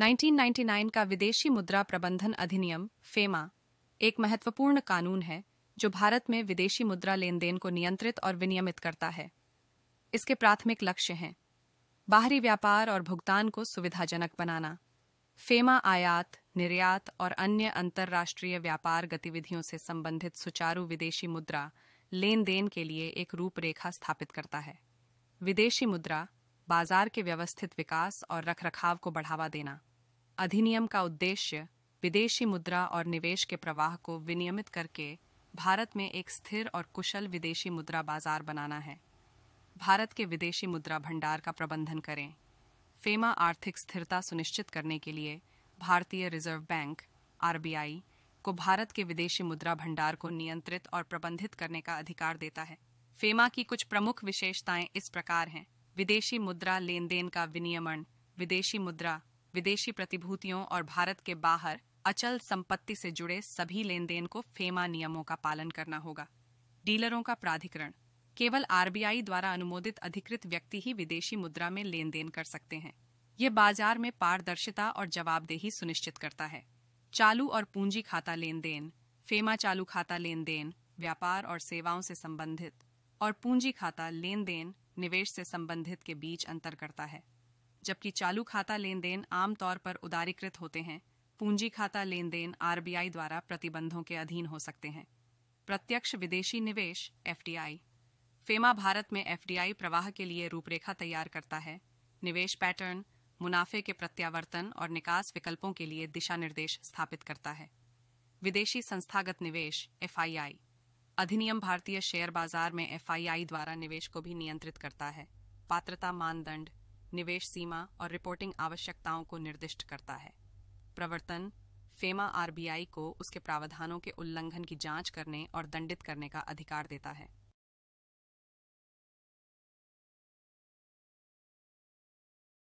1999 का विदेशी मुद्रा प्रबंधन अधिनियम फेमा एक महत्वपूर्ण कानून है जो भारत में विदेशी मुद्रा लेन देन को नियंत्रित और विनियमित करता है इसके प्राथमिक लक्ष्य हैं बाहरी व्यापार और भुगतान को सुविधाजनक बनाना फेमा आयात निर्यात और अन्य अंतर्राष्ट्रीय व्यापार गतिविधियों से संबंधित सुचारू विदेशी मुद्रा लेन देन के लिए एक रूपरेखा स्थापित करता है विदेशी मुद्रा बाजार के व्यवस्थित विकास और रखरखाव को बढ़ावा देना अधिनियम का उद्देश्य विदेशी मुद्रा और निवेश के प्रवाह को विनियमित करके भारत में एक स्थिर और कुशल विदेशी मुद्रा बाजार बनाना है भारत के विदेशी मुद्रा भंडार का प्रबंधन करें फेमा आर्थिक स्थिरता सुनिश्चित करने के लिए भारतीय रिजर्व बैंक आरबीआई को भारत के विदेशी मुद्रा भंडार को नियंत्रित और प्रबंधित करने का अधिकार देता है फेमा की कुछ प्रमुख विशेषताएं इस प्रकार हैं विदेशी मुद्रा लेन देन का विनियमन विदेशी मुद्रा विदेशी प्रतिभूतियों और भारत के बाहर अचल संपत्ति से जुड़े सभी लेन देन को फेमा नियमों का पालन करना होगा डीलरों का प्राधिकरण केवल आरबीआई द्वारा अनुमोदित अधिकृत व्यक्ति ही विदेशी मुद्रा में लेन देन कर सकते हैं ये बाजार में पारदर्शिता और जवाबदेही सुनिश्चित करता है चालू और पूंजी खाता लेन देन फेमा चालू खाता लेन देन व्यापार और सेवाओं से संबंधित और पूंजी खाता लेन देन निवेश से संबंधित के बीच अंतर करता है जबकि चालू खाता लेन देन आमतौर पर उदारीकृत होते हैं पूंजी खाता लेन देन आरबीआई द्वारा प्रतिबंधों के अधीन हो सकते हैं प्रत्यक्ष विदेशी निवेश एफडीआई फेमा भारत में एफडीआई प्रवाह के लिए रूपरेखा तैयार करता है निवेश पैटर्न मुनाफे के प्रत्यावर्तन और निकास विकल्पों के लिए दिशा निर्देश स्थापित करता है विदेशी संस्थागत निवेश एफआईआई अधिनियम भारतीय शेयर बाजार में एफआईआई द्वारा निवेश को भी नियंत्रित करता है पात्रता मानदंड निवेश सीमा और रिपोर्टिंग आवश्यकताओं को निर्दिष्ट करता है प्रवर्तन फेमा आरबीआई को उसके प्रावधानों के उल्लंघन की जांच करने और दंडित करने का अधिकार देता है